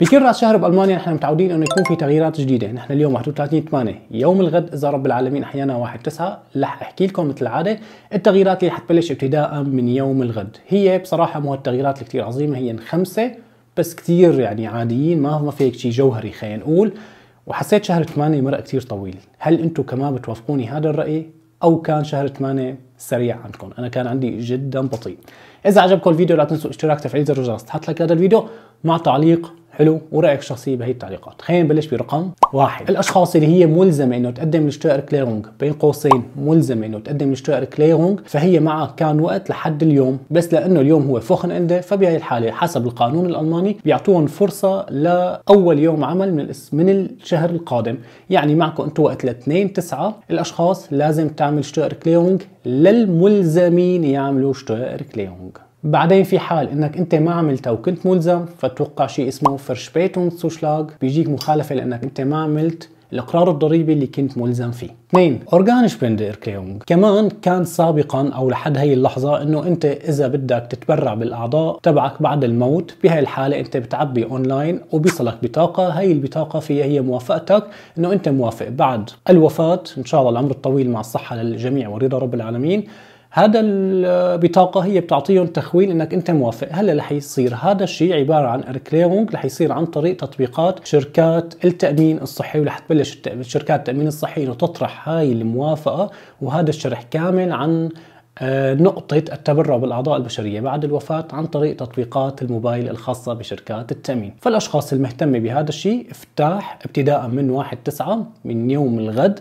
بكل راس شهر بالمانيا نحن متعودين انه يكون في تغييرات جديده، نحن اليوم 31 8 يوم الغد اذا رب العالمين احيانا 1 9 رح احكي لكم مثل العاده التغييرات اللي رح تبلش ابتداء من يوم الغد، هي بصراحه مو التغييرات اللي كثير عظيمه هي خمسه بس كثير يعني عاديين ما ما فيك شيء جوهري خلينا نقول وحسيت شهر 8 مرق كثير طويل، هل انتم كمان بتوافقوني هذا الراي او كان شهر 8 سريع عندكم انا كان عندي جدا بطيء اذا عجبكم الفيديو لا تنسوا اشتراك تفعيل زر الجرس تحت لك هذا الفيديو مع تعليق حلو ورايك الشخصي بهي التعليقات خلينا نبلش برقم واحد الاشخاص اللي هي ملزمه انه تقدم الاشتراك كليرونج بين قوسين ملزمه انه تقدم الاشتراك كليرونج فهي معها كان وقت لحد اليوم بس لانه اليوم هو فخن عنده فبهي الحاله حسب القانون الالماني بيعطوهم فرصه لاول يوم عمل من من الشهر القادم يعني معكم انتم وقت ل 2 9 الاشخاص لازم تعمل اشتراك كليرونج للملزمين يعملوا اشتراك كليرونج بعدين في حال انك انت ما عملتها وكنت ملزم فتوقع شيء اسمه فرش سوشلاغ بيجيك مخالفه لانك انت ما عملت الاقرار الضريبي اللي كنت ملزم فيه. اثنين اورجان اورجانيش كيونغ كمان كان سابقا او لحد هي اللحظه انه انت اذا بدك تتبرع بالاعضاء تبعك بعد الموت بهي الحاله انت بتعبي اونلاين وبيصلك بطاقه هي البطاقه فيها هي موافقتك انه انت موافق بعد الوفاه ان شاء الله العمر الطويل مع الصحه للجميع ورضا رب العالمين هذا البطاقه هي بتعطيهم تخويل انك انت موافق هلا رح يصير هذا الشيء عباره عن اركليمونج رح يصير عن طريق تطبيقات شركات التامين الصحي ورح تبلش شركات التامين الصحي انه تطرح هاي الموافقه وهذا الشرح كامل عن آه، نقطة التبرع بالأعضاء البشرية بعد الوفاة عن طريق تطبيقات الموبايل الخاصة بشركات التأمين فالأشخاص المهتمة بهذا الشيء افتح ابتداء من 1 9 من يوم الغد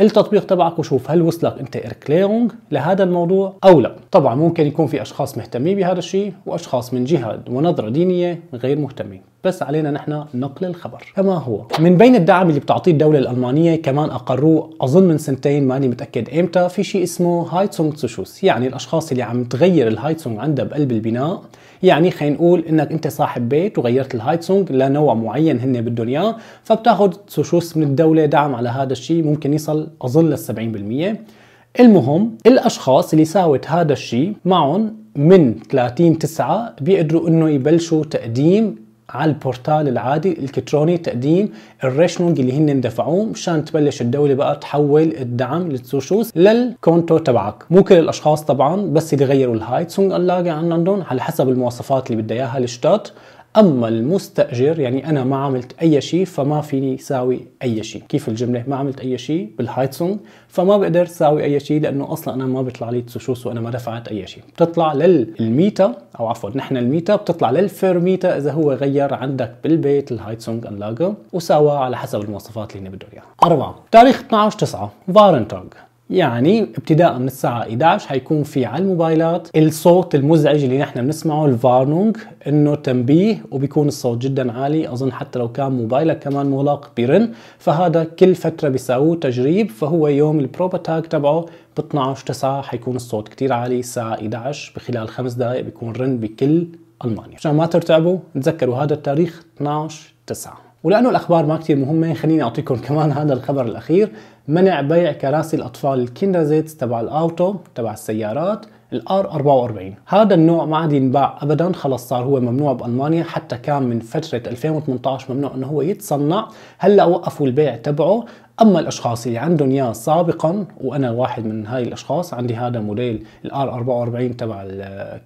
التطبيق تبعك وشوف هل وصلك انت اركليرونج لهذا الموضوع او لا طبعا ممكن يكون في اشخاص مهتمين بهذا الشيء واشخاص من جهه ونظره دينيه غير مهتمين بس علينا نحن نقل الخبر كما هو من بين الدعم اللي بتعطيه الدولة الألمانية كمان أقروه أظن من سنتين ماني متأكد إمتى في شيء اسمه هايتسونغ تسوشوس يعني الأشخاص اللي عم تغير الهايتسونغ عندها بقلب البناء يعني خلينا نقول انك انت صاحب بيت وغيرت الهايتسونغ لنوع معين هن بدهم اياه فبتاخذ تسوشوس من الدوله دعم على هذا الشيء ممكن يصل اظن لل 70% المهم الاشخاص اللي ساوت هذا الشيء معهم من 30 9 بيقدروا انه يبلشوا تقديم على البورتال العادي الالكتروني تقديم الريشنونج اللي هن دفعوه مشان تبلش الدوله بقى تحول الدعم للسوشوز للكونتو تبعك مو كل الاشخاص طبعا بس اللي غيروا الهايت سونج انلاقي عندهم على حسب المواصفات اللي بدها اياها الشتات اما المستاجر يعني انا ما عملت اي شيء فما فيني ساوي اي شيء كيف الجمله ما عملت اي شيء بالهايتسونج فما بقدر ساوي اي شيء لانه اصلا انا ما بيطلع لي تسوشوس وانا ما دفعت اي شيء بتطلع للميتا او عفوا نحن الميتا بتطلع للفيرميتا اذا هو غير عندك بالبيت الهايتسونج انلاغا وساوى على حسب المواصفات اللي انا بده اياها اربعه تاريخ 12 9 فارنتاغ يعني ابتداء من الساعة 11 حيكون في على الموبايلات الصوت المزعج اللي نحن بنسمعه الفارنونج انه تنبيه وبيكون الصوت جدا عالي اظن حتى لو كان موبايلك كمان مغلق بيرن فهذا كل فترة بيساووه تجريب فهو يوم البروبا تاج تبعه ب 12 9 حيكون الصوت كتير عالي الساعة 11 بخلال خمس دقائق بيكون رن بكل المانيا عشان ما ترتعبوا تذكروا هذا التاريخ 12 9 ولانه الاخبار ما كثير مهمه خليني اعطيكم كمان هذا الخبر الاخير منع بيع كراسي الاطفال الكيندازيتس تبع الاوتو تبع السيارات الار 44 هذا النوع ما عاد ينباع ابدا خلص صار هو ممنوع بالمانيا حتى كان من فتره 2018 ممنوع انه هو يتصنع هلا وقفوا البيع تبعه اما الاشخاص اللي عندهم اياه سابقا وانا واحد من هاي الاشخاص عندي هذا موديل الار 44 تبع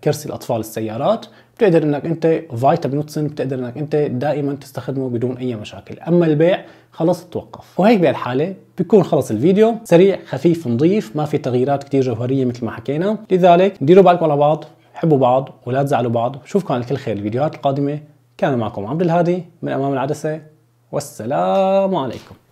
كرسي الاطفال السيارات بتقدر انك انت فايتا بنوتسن بتقدر انك انت دائما تستخدمه بدون اي مشاكل اما البيع خلص توقف وهيك بهالحاله بيكون خلص الفيديو سريع خفيف نظيف ما في تغييرات كتير جوهرية مثل ما حكينا لذلك ديروا بالكم على بعض حبوا بعض ولا تزعلوا بعض وشوفكم على كل خير الفيديوهات القادمة كان معكم عبد الهادي من أمام العدسة والسلام عليكم